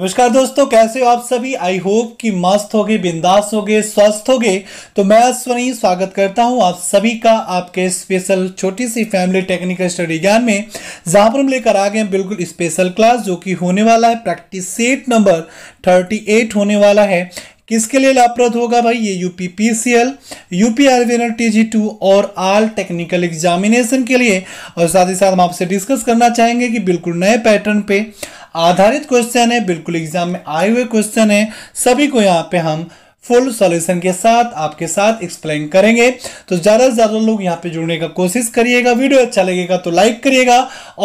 नमस्कार दोस्तों कैसे हो आप सभी आई होप कि मस्त होगे बिंदास होगे स्वस्थ होगे तो मैं अश्वनी स्वागत करता हूं आप सभी का आपके स्पेशल छोटी सी फैमिली टेक्निकल स्टडी ज्ञान में जहां पर हम लेकर आ गए हैं बिल्कुल स्पेशल क्लास जो कि होने वाला है प्रैक्टिस सेट नंबर 38 होने वाला है किसके लिए लाभप्रद होगा भाई ये U P P U P L T G two और आल टेक्निकल एग्जामिनेशन के लिए और साथ ही साथ हम आपसे डिस्कस करना चाहेंगे कि बिल्कुल नए पैटर्न पे आधारित क्वेश्चन है बिल्कुल एग्जाम में आए हुए क्वेश्चन है सभी को यहाँ पे हम फुल सॉल्यूशन के साथ आपके साथ एक्सप्लेन करेंगे तो ज़्यादा से ज़्यादा लोग यहाँ पे जुड़ने का कोशिश करिएगा वीडियो अच्छा लगेगा तो लाइक करिएगा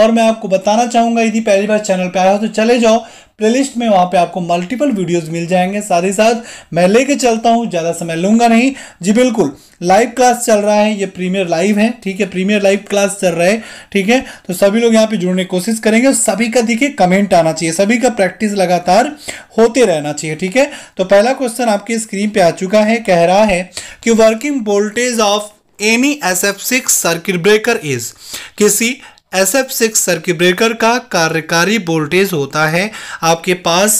और मैं आपको बताना चाहूँगा यदि पहली बार चैनल पर आया हो तो चले जाओ प्लेलिस्ट में वहां पे आपको मल्टीपल वीडियोस मिल जाएंगे साथ ही साथ मैं लेके चलता हूँ ज़्यादा समय लूंगा नहीं जी बिल्कुल लाइव क्लास चल रहा है ये प्रीमियर लाइव है ठीक है प्रीमियर लाइव क्लास चल रहा है ठीक है तो सभी लोग यहाँ पे जुड़ने की कोशिश करेंगे और सभी का देखिए कमेंट आना चाहिए सभी का प्रैक्टिस लगातार होते रहना चाहिए ठीक है तो पहला क्वेश्चन आपकी स्क्रीन पे आ चुका है कह रहा है कि working voltage of any S F six circuit breaker is किसी S F six circuit breaker का कार्यकारी वोल्टेज होता है आपके पास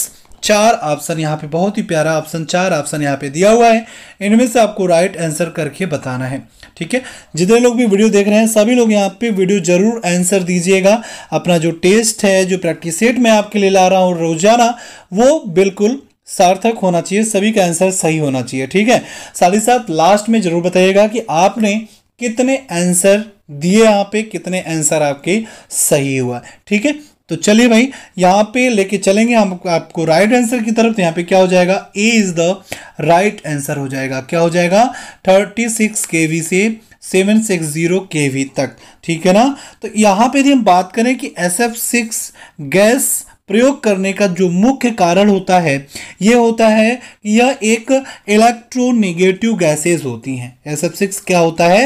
चार ऑप्शन यहाँ पे बहुत ही प्यारा ऑप्शन चार ऑप्शन यहाँ पे दिया हुआ है इनमें से आपको राइट आंसर करके बताना है ठीक है जितने लोग भी वीडियो देख रहे हैं सभी लोग यहाँ पे वीडियो जरूर आंसर दीजिएगा अपना जो टेस्ट है जो प्रैक्टिस सेट मैं आपके लिए ला रहा हूँ रोजाना वो बिल्कुल सार्थक होना चाहिए सभी का आंसर सही होना चाहिए ठीक है साथ ही साथ लास्ट में जरूर बताइएगा कि आपने कितने आंसर दिए यहाँ पे कितने आंसर आपके सही हुआ ठीक है तो चलिए भाई यहाँ पे लेके चलेंगे हम आपको राइट आंसर की तरफ तो यहाँ पे क्या हो जाएगा A is the right answer हो जाएगा क्या हो जाएगा थर्टी सिक्स के वी से seven six zero K V तक ठीक है ना तो यहाँ पे यदि हम बात करें कि एस एफ सिक्स गैस प्रयोग करने का जो मुख्य कारण होता है ये होता है कि यह एक इलेक्ट्रोनिगेटिव गैसेज होती हैं एस एफ सिक्स क्या होता है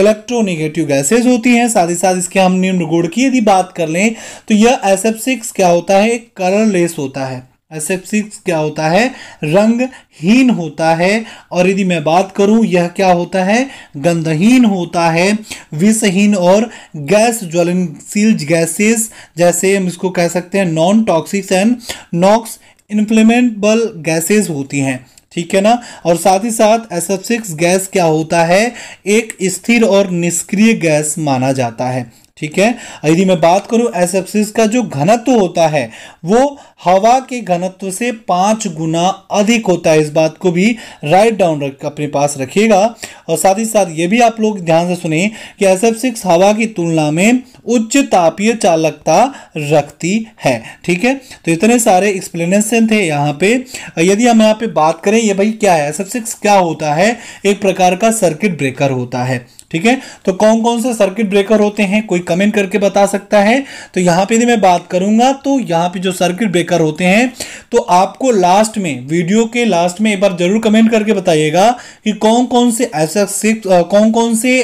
इलेक्ट्रोनेगेटिव गैसेज होती हैं साथ ही साथ इसके हम निम्न गुण की यदि बात कर लें तो यह एस एफ सिक्स क्या होता है कलरलेस होता है एसएफ सिक्स क्या होता है रंगहीन होता है और यदि मैं बात करूं यह क्या होता है गंधहीन होता है विषहीन और गैस ज्वलनशील गैसेस जैसे हम इसको कह सकते हैं नॉन टॉक्सिक एंड नॉक्स इन्फ्लेमेबल गैसेस होती हैं ठीक है ना और साथ ही साथ एस एफ सिक्स गैस क्या होता है एक स्थिर और निष्क्रिय गैस माना जाता है ठीक है यदि मैं बात करूं एसेप्सिस का जो घनत्व होता है वो हवा के घनत्व से पाँच गुना अधिक होता है इस बात को भी राइट डाउन रख अपने पास रखिएगा और साथ ही साथ ये भी आप लोग ध्यान से सुने कि एसेप्सिक्स हवा की तुलना में उच्च तापीय चालकता रखती है ठीक है तो इतने सारे एक्सप्लेनेशन थे यहाँ पे यदि हम यहाँ पे बात करें ये भाई क्या है एसेप्सिक्स क्या होता है एक प्रकार का सर्किट ब्रेकर होता है ठीक है तो कौन कौन से सर्किट ब्रेकर होते हैं कोई कमेंट करके बता सकता है तो यहाँ पे यदि मैं बात करूंगा तो यहाँ पे जो सर्किट ब्रेकर होते हैं तो आपको लास्ट में वीडियो के लास्ट में एक बार जरूर कमेंट करके बताइएगा कि कौन कौन से ऐसा कौन कौन से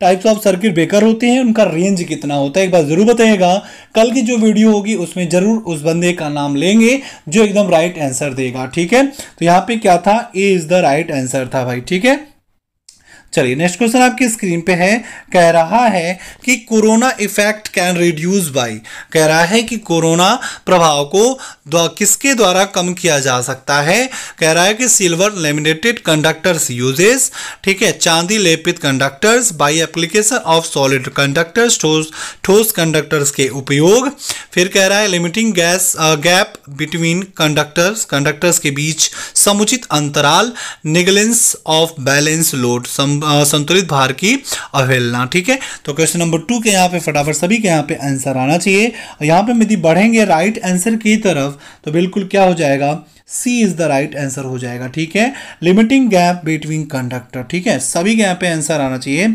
टाइप्स ऑफ सर्किट ब्रेकर होते हैं उनका रेंज कितना होता है एक बार जरूर बताइएगा कल की जो वीडियो होगी उसमें जरूर उस बंदे का नाम लेंगे जो एकदम राइट आंसर देगा ठीक है तो यहाँ पे क्या था A is the right answer था भाई ठीक है चलिए नेक्स्ट क्वेश्चन आपकी स्क्रीन पे है कह रहा है कि corona effect can reduce by कह रहा है कि कोरोना प्रभाव को द्वा, किसके द्वारा कम किया जा सकता है कह रहा है कि सिल्वर लेमिनेटेड कंडक्टर्स यूजेस ठीक है चांदी लेपित conductors by application of solid conductors ठोस ठोस कंडक्टर्स के उपयोग फिर कह रहा है limiting gas gap between conductors conductors के बीच समुचित अंतराल निगलेंस ऑफ बैलेंस लोड सम संतुलित भार की अवहेलना ठीक है तो क्वेश्चन नंबर टू के यहाँ पे फटाफट सभी के यहाँ पे आंसर आना चाहिए यहाँ पे यदि बढ़ेंगे राइट आंसर की तरफ तो बिल्कुल क्या हो जाएगा C is the right answer हो जाएगा ठीक है लिमिटिंग गैप बिटवीन कंडक्टर ठीक है सभी के यहाँ पे आंसर आना चाहिए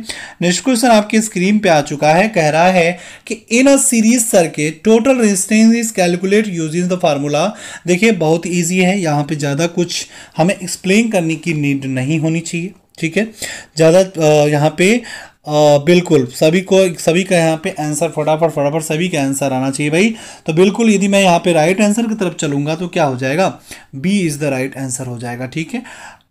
नेक्स्ट क्वेश्चन आपकी स्क्रीन पे आ चुका है कह रहा है कि in a series circuit total resistance is calculate using the formula देखिए बहुत ईजी है यहाँ पे ज़्यादा कुछ हमें एक्सप्लेन करने की नीड नहीं होनी चाहिए ठीक है ज़्यादा यहाँ पे आ, बिल्कुल सभी को सभी का यहाँ पे आंसर फटाफट फटाफट सभी का आंसर आना चाहिए भाई तो बिल्कुल यदि मैं यहाँ पे राइट आंसर की तरफ चलूँगा तो क्या हो जाएगा B is the right answer हो जाएगा ठीक है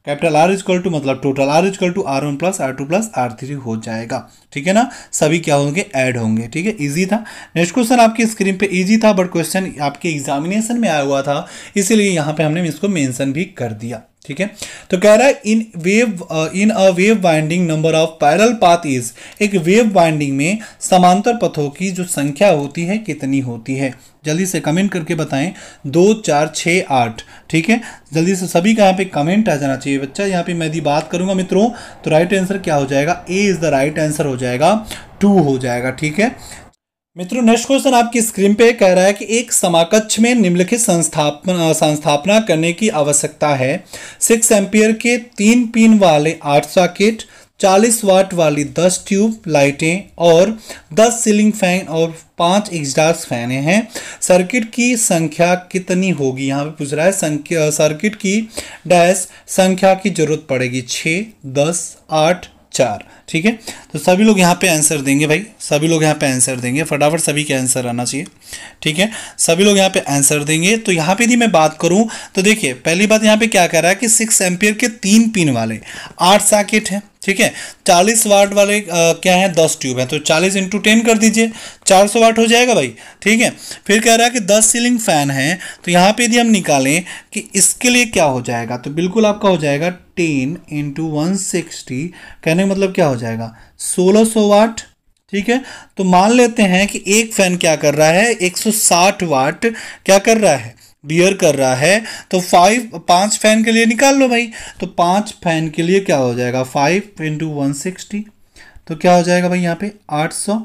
कैपिटल आर इजक्ल टू मतलब total R equal to R one plus R two plus R three हो जाएगा ठीक है ना सभी क्या होंगे ऐड होंगे ठीक है इजी था नेक्स्ट क्वेश्चन आपकी स्क्रीन पे इजी था बट क्वेश्चन आपके एग्जामिनेशन में आया हुआ था इसीलिए यहाँ पे हमने इसको मेंशन भी कर दिया ठीक है तो कह रहा है in wave in a wave binding number of parallel path is एक वेव बाइंडिंग में समांतर पथों की जो संख्या होती है कितनी होती है जल्दी से कमेंट करके बताएं दो चार छः आठ ठीक है जल्दी से सभी का यहाँ पे कमेंट आ जाना चाहिए बच्चा यहाँ पे मैं यदि बात करूँगा मित्रों तो राइट आंसर क्या हो जाएगा A is the right answer हो जाएगा टू हो जाएगा ठीक है मित्रों नेक्स्ट क्वेश्चन आपकी स्क्रीन पे कह रहा है कि एक समाकक्ष में निम्नलिखित संस्थापना संस्थापना करने की आवश्यकता है सिक्स एम्पियर के तीन पिन वाले आठ सॉकेट चालीस वाट वाली दस ट्यूब लाइटें और दस सीलिंग फैन और पांच एग्जास फैन हैं सर्किट की संख्या कितनी होगी यहाँ पे पूछ रहा है संख्या सर्किट की डैश संख्या की जरूरत पड़ेगी छः दस आठ चार ठीक है तो सभी लोग यहाँ पे आंसर देंगे भाई सभी लोग यहाँ पे आंसर देंगे फटाफट सभी के आंसर आना चाहिए ठीक है सभी लोग यहाँ पे आंसर देंगे तो यहाँ पे यदि मैं बात करूँ तो देखिए पहली बात यहाँ पे क्या कह रहा है कि सिक्स एम्पियर के तीन पिन वाले आठ सैकेट हैं ठीक है चालीस वाट वाले आ, क्या है दस ट्यूब है तो चालीस इंटू टेन कर दीजिए चार सौ वाट हो जाएगा भाई ठीक है फिर कह रहा है कि दस सीलिंग फैन है तो यहाँ पे यदि हम निकालें कि इसके लिए क्या हो जाएगा तो बिल्कुल आपका हो जाएगा टेन इंटू वन सिक्सटी कहने का मतलब क्या हो जाएगा सोलह सौ वाट ठीक है तो मान लेते हैं कि एक फैन क्या कर रहा है 160 वाट क्या कर रहा है बियर कर रहा है तो फाइव पाँच फैन के लिए निकाल लो भाई तो पाँच फैन के लिए क्या हो जाएगा फाइव इंटू वन सिक्सटी तो क्या हो जाएगा भाई यहाँ पे आठ सौ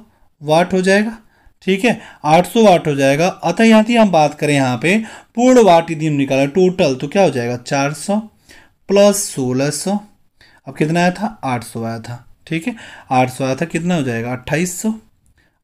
वाट हो जाएगा ठीक है आठ सौ वाट हो जाएगा अतः यहाँ की हम बात करें यहाँ पे पूर्ण वाट यदि हम निकाले टोटल तो क्या हो जाएगा चार सौ प्लस सोलह सौ अब कितना आया था आठ सौ आया था ठीक है आठ सौ आया था कितना हो जाएगा अट्ठाईस सौ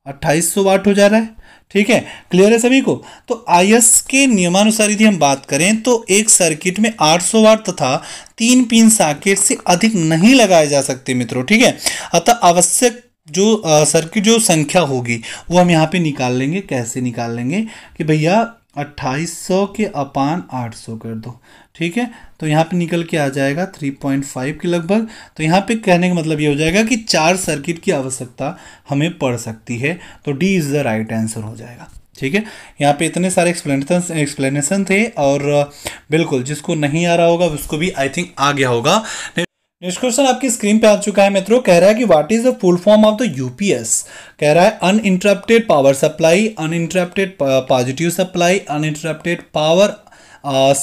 अट्ठाईस सौ वाट हो जा रहा है ठीक है क्लियर है सभी को तो आई के नियमानुसार यदि हम बात करें तो एक सर्किट में 800 वाट तथा तीन पिन साकेट से अधिक नहीं लगाए जा सकते मित्रों ठीक है अतः आवश्यक जो सर्किट जो संख्या होगी वो हम यहाँ पे निकाल लेंगे कैसे निकाल लेंगे कि भैया अट्ठाईस सौ के अपान आठ सौ कर दो ठीक है तो यहाँ पे निकल के आ जाएगा थ्री पॉइंट फाइव के लगभग तो यहाँ पे कहने का मतलब ये हो जाएगा कि चार सर्किट की आवश्यकता हमें पड़ सकती है तो D is the right answer हो जाएगा ठीक है यहाँ पे इतने सारे एक्सप्लेनेशन एक्सप्लेनेशन थे और बिल्कुल जिसको नहीं आ रहा होगा उसको भी आई थिंक आ गया होगा नेक्स्ट क्वेश्चन आपकी स्क्रीन पे आ चुका है मित्रों कह रहा है कि what is the full form of the UPS कह रहा है uninterrupted power supply uninterrupted positive supply uninterrupted power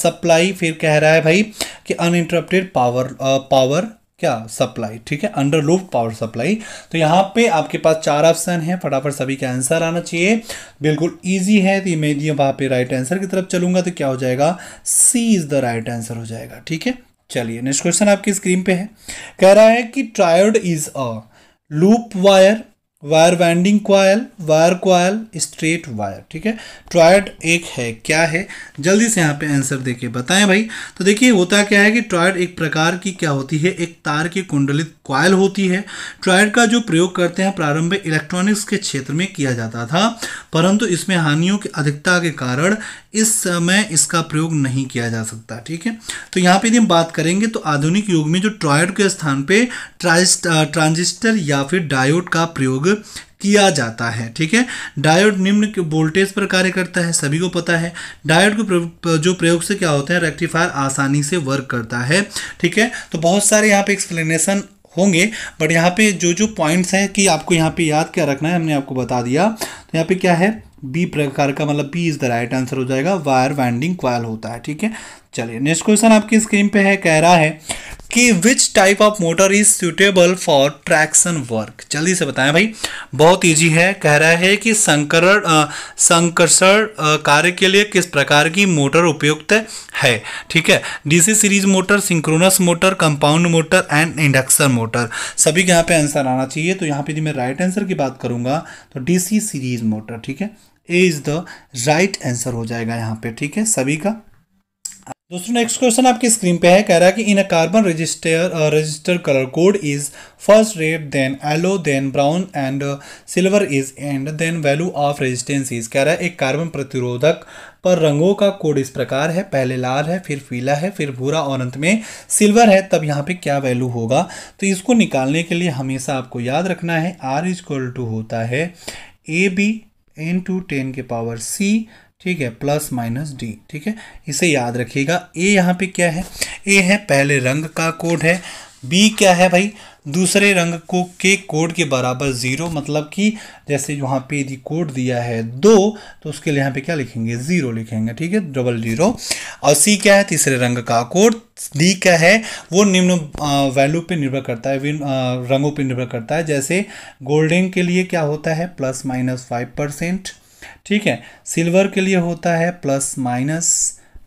supply फिर कह रहा है भाई कि अनइंटरप्टेड पावर पावर क्या सप्लाई ठीक है अंडर लूप पावर सप्लाई तो यहाँ पे आपके पास चार ऑप्शन है फटाफट सभी का आंसर आना चाहिए बिल्कुल इजी है तो मैं ये वहाँ पे राइट आंसर की तरफ चलूंगा तो क्या हो जाएगा C is the right answer हो जाएगा ठीक है चलिए नेक्स्ट क्वेश्चन आपकी स्क्रीन पे है कह रहा है कि triode is a loop wire wire winding coil wire coil straight wire ठीक है ट्रायड एक है क्या है जल्दी से यहाँ पे आंसर देके बताएं भाई तो देखिए होता क्या है कि ट्रायड एक प्रकार की क्या होती है एक तार की कुंडलित क्वायल होती है ट्रायड का जो प्रयोग करते हैं प्रारंभ इलेक्ट्रॉनिक्स के क्षेत्र में किया जाता था परंतु इसमें हानियों की अधिकता के कारण इस समय इसका प्रयोग नहीं किया जा सकता ठीक है तो यहाँ पे यदि हम बात करेंगे तो आधुनिक युग में जो ट्रॉयड के स्थान पे ट्रांजिस्टर या फिर डायोड का प्रयोग किया जाता है ठीक है डायोड निम्न वोल्टेज पर कार्य करता है सभी को पता है डायोड के जो प्रयोग से क्या होता है रेक्टिफायर आसानी से वर्क करता है ठीक है तो बहुत सारे यहाँ पे एक्सप्लेनेशन होंगे बट यहाँ पे जो जो पॉइंट्स हैं कि आपको यहाँ पे याद क्या रखना है हमने आपको बता दिया तो यहाँ पे क्या है बी प्रकार का मतलब B is the right answer हो जाएगा वायर वाइंडिंग क्वाइल होता है ठीक है चलिए नेक्स्ट क्वेश्चन आपकी स्क्रीन पे है कह रहा है कि which type of motor is suitable for traction work जल्दी से बताएं भाई बहुत ईजी है कह रहा है कि संकरण संकर्षण कार्य के लिए किस प्रकार की मोटर उपयुक्त है ठीक है DC series motor synchronous motor compound motor and induction motor सभी के यहाँ पे आंसर आना चाहिए तो यहाँ पे यदि मैं राइट आंसर की बात करूँगा तो डीसी सीरीज मोटर ठीक है A is the right answer हो जाएगा यहाँ पे ठीक है सभी का दोस्तों नेक्स्ट क्वेश्चन आपकी स्क्रीन पे है कह रहा है कि in a carbon resistor resistor colour code is first red then yellow then brown and silver is and then value of resistance is कह रहा है एक कार्बन प्रतिरोधक पर रंगों का कोड इस प्रकार है पहले लाल है फिर पीला है फिर भूरा और अंत में सिल्वर है तब यहाँ पे क्या वैल्यू होगा तो इसको निकालने के लिए हमेशा आपको याद रखना है आर इज टू होता है A B N two ten के पावर सी ठीक है प्लस माइनस डी ठीक है इसे याद रखिएगा ए यहाँ पे क्या है ए है पहले रंग का कोड है बी क्या है भाई दूसरे रंग को के कोड के बराबर ज़ीरो मतलब कि जैसे यहाँ पे यदि कोड दिया है दो तो उसके लिए यहाँ पे क्या लिखेंगे ज़ीरो लिखेंगे ठीक है डबल जीरो और सी क्या है तीसरे रंग का कोड डी क्या है वो निम्न वैल्यू पे निर्भर करता है विन रंगों पे निर्भर करता है जैसे गोल्डन के लिए क्या होता है प्लस माइनस फाइव परसेंट ठीक है सिल्वर के लिए होता है प्लस माइनस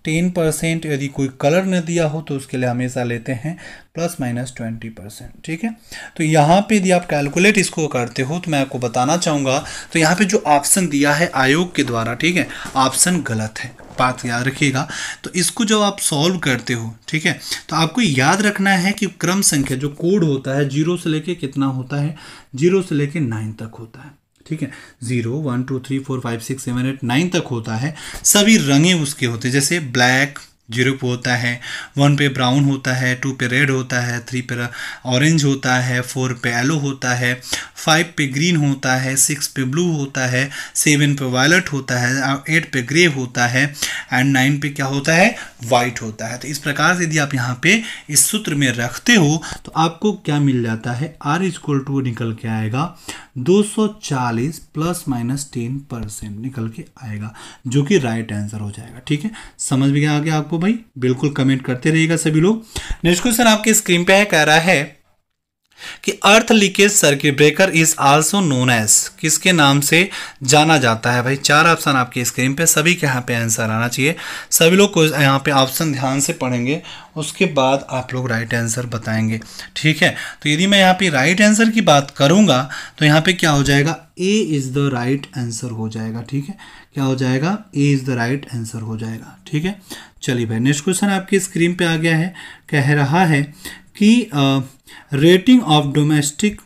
टेन परसेंट यदि कोई कलर न दिया हो तो उसके लिए हमेशा लेते हैं प्लस माइनस ट्वेंटी परसेंट ठीक है तो यहाँ पे यदि आप कैलकुलेट इसको करते हो तो मैं आपको बताना चाहूँगा तो यहाँ पे जो ऑप्शन दिया है आयोग के द्वारा ठीक है ऑप्शन गलत है बात याद रखिएगा तो इसको जब आप सॉल्व करते हो ठीक है तो आपको याद रखना है कि क्रम संख्या जो कोड होता है जीरो से लेके कितना होता है जीरो से लेके नाइन तक होता है ठीक है zero one two three four five six seven eight nine तक होता है सभी रंगे उसके होते हैं जैसे ब्लैक जीरो पे होता है वन पे ब्राउन होता है टू पे रेड होता है थ्री पे ऑरेंज होता है फोर पे येलो होता है फाइव पे ग्रीन होता है सिक्स पे ब्लू होता है सेवन पे वायलट होता है एट पे ग्रे होता है एंड नाइन पे क्या होता है वाइट होता है तो इस प्रकार से यदि आप यहाँ पे इस सूत्र में रखते हो तो आपको क्या मिल जाता है आर इजक्वल टू निकल के आएगा 240 प्लस माइनस टेन परसेंट निकल के आएगा जो कि राइट आंसर हो जाएगा ठीक है समझ में आ गया आपको को भाई बिल्कुल कमेंट करते रहिएगा सभी लोग नेक्स्ट क्वेश्चन आपके स्क्रीन पे है कह रहा है कि earth leakage circuit breaker is also known as किसके नाम से जाना जाता है भाई चार ऑप्शन आपके स्क्रीन पे सभी के यहाँ पे आंसर आना चाहिए सभी लोग को यहाँ पे ऑप्शन ध्यान से पढ़ेंगे उसके बाद आप लोग राइट आंसर बताएंगे ठीक है तो यदि मैं यहाँ पे राइट आंसर की बात करूँगा तो यहाँ पे क्या हो जाएगा A is the right answer हो जाएगा ठीक है क्या हो जाएगा A is the right answer हो जाएगा ठीक है चलिए भाई नेक्स्ट क्वेश्चन आपकी स्क्रीन पे आ गया है कह रहा है कि rating of domestic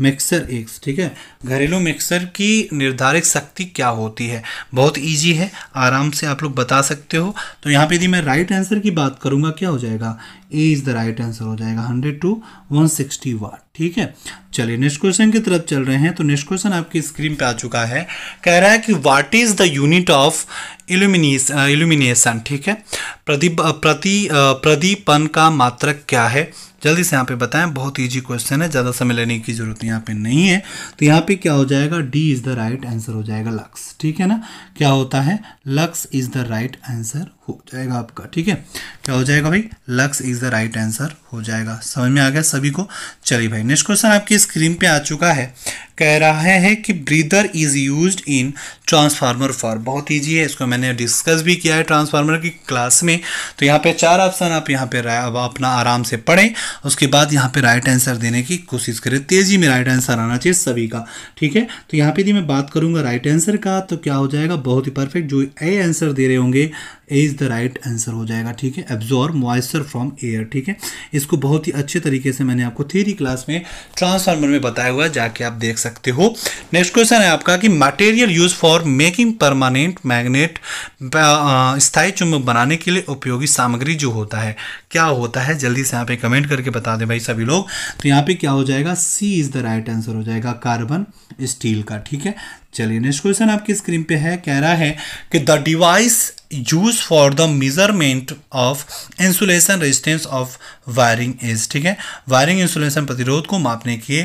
mixer eggs ठीक है घरेलू मिक्सर की निर्धारित शक्ति क्या होती है बहुत इजी है आराम से आप लोग बता सकते हो तो यहाँ पे यदि मैं राइट आंसर की बात करूँगा क्या हो जाएगा A is the right answer हो जाएगा hundred to one sixty watt ठीक है चलिए नेक्स्ट क्वेश्चन की तरफ चल रहे हैं तो नेक्स्ट क्वेश्चन आपकी स्क्रीन पर आ चुका है कह रहा है कि what is the unit of illuminance illumination ठीक है प्रदीप प्रति प्रदीपन का मात्रक क्या है जल्दी से यहाँ पे बताएं बहुत ईजी क्वेश्चन है ज़्यादा समय लेने की ज़रूरत यहाँ पे नहीं है तो यहाँ पे क्या हो जाएगा D is the right answer हो जाएगा लक्स ठीक है ना क्या होता है lux is the right answer हो जाएगा आपका ठीक है क्या हो जाएगा भाई lux is the right answer हो जाएगा समझ में आ गया सभी को चलिए भाई नेक्स्ट क्वेश्चन आपकी स्क्रीन पे आ चुका है कह रहा है कि breather is used in transformer for बहुत ईजी है इसको मैंने डिस्कस भी किया है ट्रांसफार्मर की क्लास में तो यहाँ पे चार ऑप्शन आप यहाँ पे अब अपना आराम से पढ़ें उसके बाद यहाँ पे राइट आंसर देने की कोशिश करें तेजी में राइट आंसर आना चाहिए सभी का ठीक है तो यहाँ पे यदि मैं बात करूँगा राइट आंसर का तो क्या हो जाएगा बहुत ही परफेक्ट जो ए आंसर दे रहे होंगे A is the right answer हो जाएगा ठीक है एब्जॉर्ब मॉइस्चर फ्रॉम एयर ठीक है इसको बहुत ही अच्छे तरीके से मैंने आपको थ्री क्लास में ट्रांसफार्मर में बताया हुआ है जाके आप देख सकते हो नेक्स्ट क्वेश्चन है आपका कि material use for making permanent magnet स्थायी चुंबक बनाने के लिए उपयोगी सामग्री जो होता है क्या होता है जल्दी से यहाँ पे कमेंट करके बता दें भाई सभी लोग तो यहाँ पे क्या हो जाएगा C is the right answer हो जाएगा कार्बन स्टील का ठीक है चलिए नेक्स्ट क्वेश्चन आपकी स्क्रीन पे है कह रहा है कि the device use for the measurement of insulation resistance of wiring is ठीक है वायरिंग इंसुलेशन प्रतिरोध को मापने के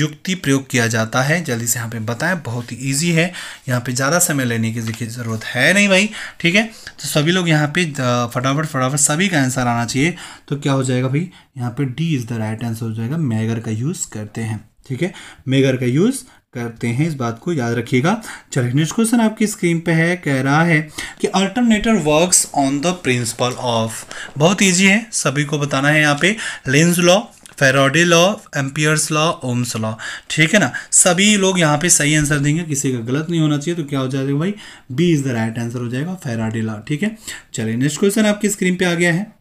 युक्ति प्रयोग किया जाता है जल्दी से यहाँ पे बताएं बहुत ही ईजी है यहाँ पे ज़्यादा समय लेने की ज़रूरत है नहीं भाई ठीक है तो सभी लोग यहाँ पे फटाफट फटाफट सभी का आंसर आना चाहिए तो क्या हो जाएगा भाई यहाँ पे D is the right answer हो जाएगा मैगर का यूज़ करते हैं ठीक है मेगर का यूज़ करते हैं इस बात को याद रखिएगा चलिए नेक्स्ट क्वेश्चन आपकी स्क्रीन पे है कह रहा है कि alternator works on the principle of बहुत इजी है सभी को बताना है यहाँ पे Lenz law Faraday law Ampere's law Ohm's law ठीक है ना सभी लोग यहाँ पे सही आंसर देंगे किसी का गलत नहीं होना चाहिए तो क्या हो जाएगा भाई B is the right answer हो जाएगा फेराडे लॉ ठीक है चलिए नेक्स्ट क्वेश्चन आपकी स्क्रीन पे आ गया है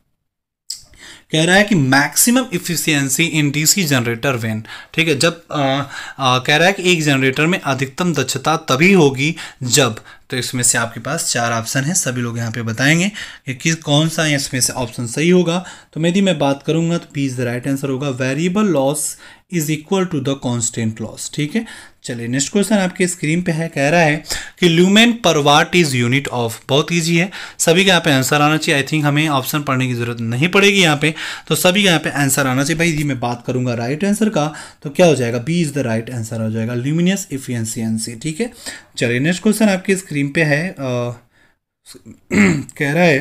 कह रहा है कि maximum efficiency in DC generator when ठीक है जब आ, आ, कह रहा है कि एक जनरेटर में अधिकतम दक्षता तभी होगी जब तो इसमें से आपके पास चार ऑप्शन है सभी लोग यहाँ पे बताएंगे कि किस कौन सा इसमें से ऑप्शन सही होगा तो यदि मैं बात करूँगा तो B is the right answer होगा variable loss is equal to the constant loss ठीक है चलिए नेक्स्ट क्वेश्चन आपके स्क्रीन पे है कह रहा है कि lumen per watt is unit of बहुत ईजी है सभी का यहाँ पे आंसर आना चाहिए आई थिंक हमें ऑप्शन पढ़ने की जरूरत नहीं पड़ेगी यहाँ पे तो सभी का यहाँ पे आंसर आना चाहिए भाई जी मैं बात करूंगा राइट आंसर का तो क्या हो जाएगा B is the right answer हो जाएगा ल्यूमिनियस इफियंसियंसी ठीक है चलिए नेक्स्ट क्वेश्चन आपके स्क्रीन पे है आ, कह रहा है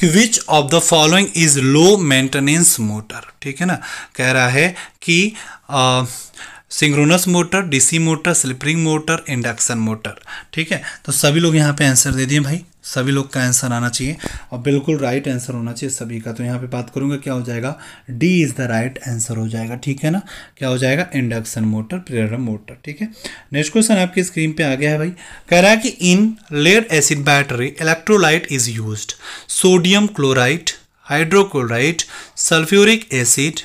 कि which of the following is low maintenance motor ठीक है ना कह रहा है कि आ, synchronous motor DC motor slip ring motor induction motor ठीक है तो सभी लोग यहाँ पे आंसर दे दिए भाई सभी लोग का आंसर आना चाहिए और बिल्कुल राइट आंसर होना चाहिए सभी का तो यहाँ पे बात करूँगा क्या हो जाएगा D is the right answer हो जाएगा ठीक है ना क्या हो जाएगा इंडक्शन मोटर प्रेरण मोटर ठीक है नेक्स्ट क्वेश्चन आपकी स्क्रीन पे आ गया है भाई कह रहा है कि in lead acid battery electrolyte is use sodium chloride hydrochloride sulphuric acid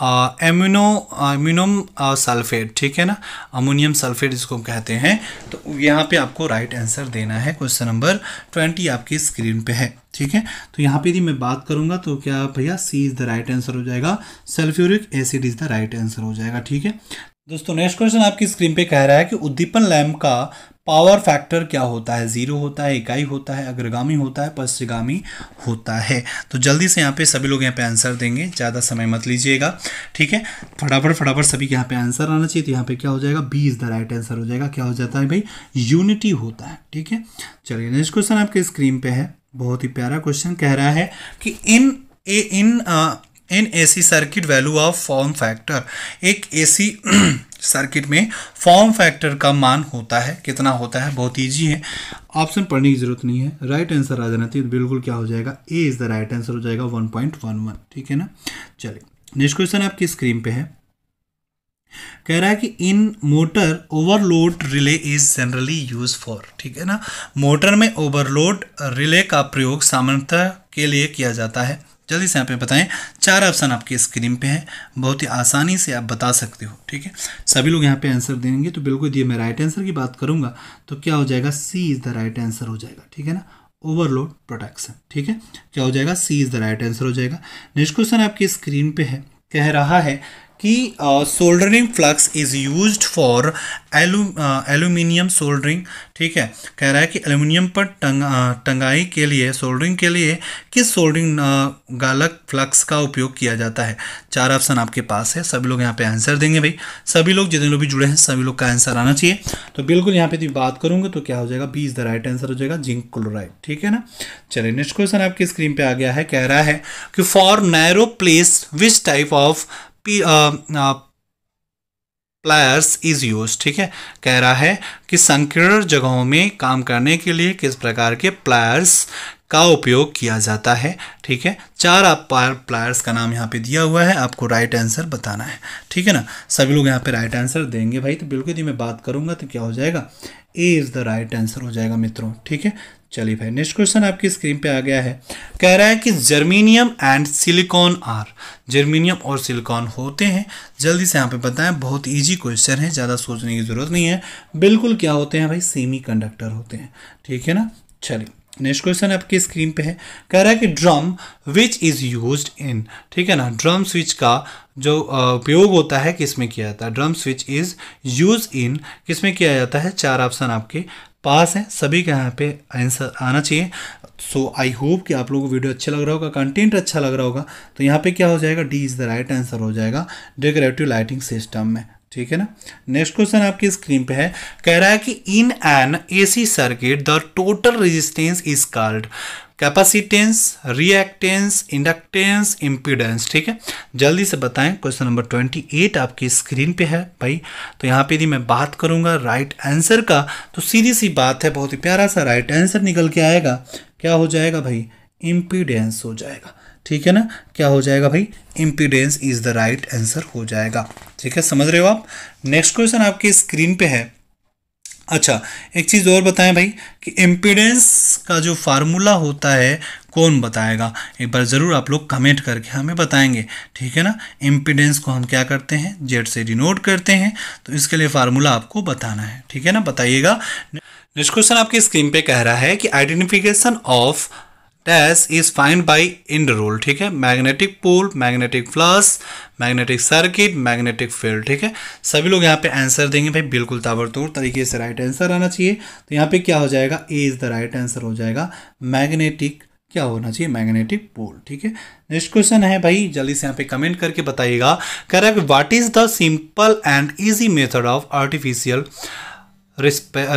ammonium ammonium sulphate ठीक है ना अमोनियम सल्फेट इसको कहते हैं तो यहाँ पे आपको राइट आंसर देना है क्वेश्चन नंबर ट्वेंटी आपकी स्क्रीन पे है ठीक है तो यहाँ पे यदि मैं बात करूँगा तो क्या भैया C is the right answer हो जाएगा sulphuric acid is the right answer हो जाएगा ठीक है दोस्तों नेक्स्ट क्वेश्चन आपकी स्क्रीन पे कह रहा है कि उद्दीपन लैम्प का पावर फैक्टर क्या होता है ज़ीरो होता है इकाई होता है अग्रगामी होता है पश्चिगामी होता है तो जल्दी से यहाँ पे सभी लोग यहाँ पे आंसर देंगे ज़्यादा समय मत लीजिएगा ठीक है फटाफट फटाफट सभी के यहाँ पे आंसर आना चाहिए तो यहाँ पे क्या हो जाएगा B is the right answer हो जाएगा क्या हो जाता है भाई यूनिटी होता है ठीक है चलिए नेक्स्ट क्वेश्चन आपके स्क्रीन पर है बहुत ही प्यारा क्वेश्चन कह रहा है कि in a in in in C circuit value of form factor एक एसी सर्किट में फॉर्म फैक्टर का मान होता है कितना होता है बहुत ईजी है ऑप्शन पढ़ने की जरूरत नहीं है राइट आंसर आ जाना चाहिए बिल्कुल क्या हो जाएगा A is the right answer हो जाएगा वन पॉइंट वन वन ठीक है ना चलिए नेक्स्ट क्वेश्चन आपकी स्क्रीन पे है कह रहा है कि in motor overload relay is generally use for ठीक है ना मोटर में ओवरलोड रिले का प्रयोग सामान्यतः के लिए किया जाता है जल्दी से यहाँ पे बताएं चार ऑप्शन आपके स्क्रीन पे हैं बहुत ही आसानी से आप बता सकते हो ठीक है सभी लोग यहाँ पे आंसर देंगे तो बिल्कुल ये मैं राइट आंसर की बात करूँगा तो क्या हो जाएगा C is the right answer हो जाएगा ठीक है ना ओवरलोड प्रोटेक्शन ठीक है क्या हो जाएगा C is the right answer हो जाएगा नेक्स्ट क्वेश्चन आपकी स्क्रीन पे है कह रहा है कि soldering flux is use for एलू एल्यूमिनियम सोल्डरिंग ठीक है कह रहा है कि एल्यूमिनियम पर टंग टंगाई के लिए सोल्डरिंग के लिए किस सोल्डरिंग गालक फ्लक्स का उपयोग किया जाता है चार ऑप्शन आपके पास है सभी लोग यहाँ पे आंसर देंगे भाई सभी लोग जितने लोग भी जुड़े हैं सभी लोग का आंसर आना चाहिए तो बिल्कुल यहाँ पे बात करूँगा तो क्या हो जाएगा B is the right answer हो जाएगा जिंक क्लोराइड ठीक है ना चलिए नेक्स्ट क्वेश्चन आपकी स्क्रीन पर आ गया है कह रहा है कि for narrow place which type of pliers is use ठीक है कह रहा है कि संकीर्ण जगहों में काम करने के लिए किस प्रकार के प्लायर्स का उपयोग किया जाता है ठीक है चार आप प्लायर्स का नाम यहाँ पे दिया हुआ है आपको राइट आंसर बताना है ठीक है ना सभी लोग यहाँ पे राइट आंसर देंगे भाई तो बिल्कुल यदि मैं बात करूँगा तो क्या हो जाएगा A is the right answer हो जाएगा मित्रों ठीक है चलिए भाई नेक्स्ट क्वेश्चन आपकी स्क्रीन पे आ गया है कह रहा है कि germanium and silicon are germanium और सिलिकॉन होते हैं जल्दी से यहाँ पे बताएं बहुत इजी क्वेश्चन है ज़्यादा सोचने की ज़रूरत नहीं है बिल्कुल क्या होते हैं भाई सेमीकंडक्टर होते हैं ठीक है ना चलिए नेक्स्ट क्वेश्चन आपकी स्क्रीन पे है कह रहा है कि drum which is use in ठीक है ना ड्रम स्विच का जो उपयोग होता है किसमें किया जाता है drum switch is use in किसमें किया जाता है चार ऑप्शन आपके पास हैं सभी का यहाँ पे आंसर आना चाहिए सो आई होप कि आप लोगों को वीडियो अच्छा लग रहा होगा कंटेंट अच्छा लग रहा होगा तो यहाँ पे क्या हो जाएगा D is the right answer हो जाएगा डेकोरेटिव लाइटिंग सिस्टम में ठीक है ना नेक्स्ट क्वेश्चन आपकी स्क्रीन पे है कह रहा है कि in an AC circuit the total resistance is called capacitance reactance inductance impedance ठीक है जल्दी से बताएं क्वेश्चन नंबर ट्वेंटी एट आपकी स्क्रीन पे है भाई तो यहाँ पे यदि मैं बात करूँगा राइट आंसर का तो सीधी सी बात है बहुत ही प्यारा सा राइट आंसर निकल के आएगा क्या हो जाएगा भाई इम्पीडेंस हो जाएगा ठीक है ना क्या हो जाएगा भाई impedance is the right answer हो जाएगा ठीक है समझ रहे हो आप नेक्स्ट क्वेश्चन आपके स्क्रीन पे है अच्छा एक चीज़ और बताएं भाई कि इम्पीडेंस का जो फार्मूला होता है कौन बताएगा एक बार ज़रूर आप लोग कमेंट करके हमें बताएंगे ठीक है ना इम्पीडेंस को हम क्या करते हैं जेड से डिनोट करते हैं तो इसके लिए फार्मूला आपको बताना है ठीक है ना बताइएगा नेक्स्ट क्वेश्चन आपके स्क्रीन पे कह रहा है कि identification of dash is find by end rule ठीक है magnetic pole magnetic flux magnetic circuit magnetic field ठीक है सभी लोग यहाँ पे आंसर देंगे भाई बिल्कुल ताबड़तोड़ तरीके से राइट आंसर आना चाहिए तो यहाँ पे क्या हो जाएगा A is the right answer हो जाएगा मैग्नेटिक क्या होना चाहिए मैग्नेटिक पोल ठीक है नेक्स्ट क्वेश्चन है भाई जल्दी से यहाँ पे कमेंट करके बताइएगा कह रहा है what is the simple and easy method of artificial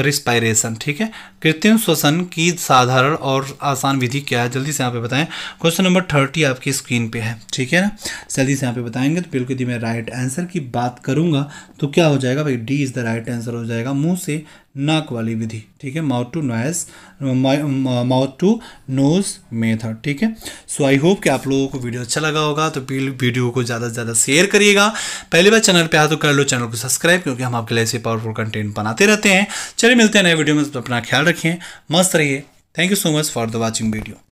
respiration ठीक है कृत्रिम श्वसन की साधारण और आसान विधि क्या है जल्दी से यहाँ पे बताएं क्वेश्चन नंबर थर्टी आपकी स्क्रीन पे है ठीक है ना जल्दी से यहाँ पे बताएंगे तो बिल्कुल यदि मैं राइट आंसर की बात करूँगा तो क्या हो जाएगा भाई D is the right answer हो जाएगा मुँह से नाक वाली विधि ठीक है mouth to nose mouth to nose method ठीक है सो आई होप कि आप लोगों को वीडियो अच्छा लगा होगा तो वीडियो को ज़्यादा से ज़्यादा शेयर करिएगा पहली बार चैनल पे आ तो कर लो चैनल को सब्सक्राइब क्योंकि हम आपके लिए ऐसे पावरफुल कंटेंट बनाते रहते हैं चलिए मिलते हैं नए वीडियो में तो अपना ख्याल रखें मस्त रहिए thank you so much for the watching video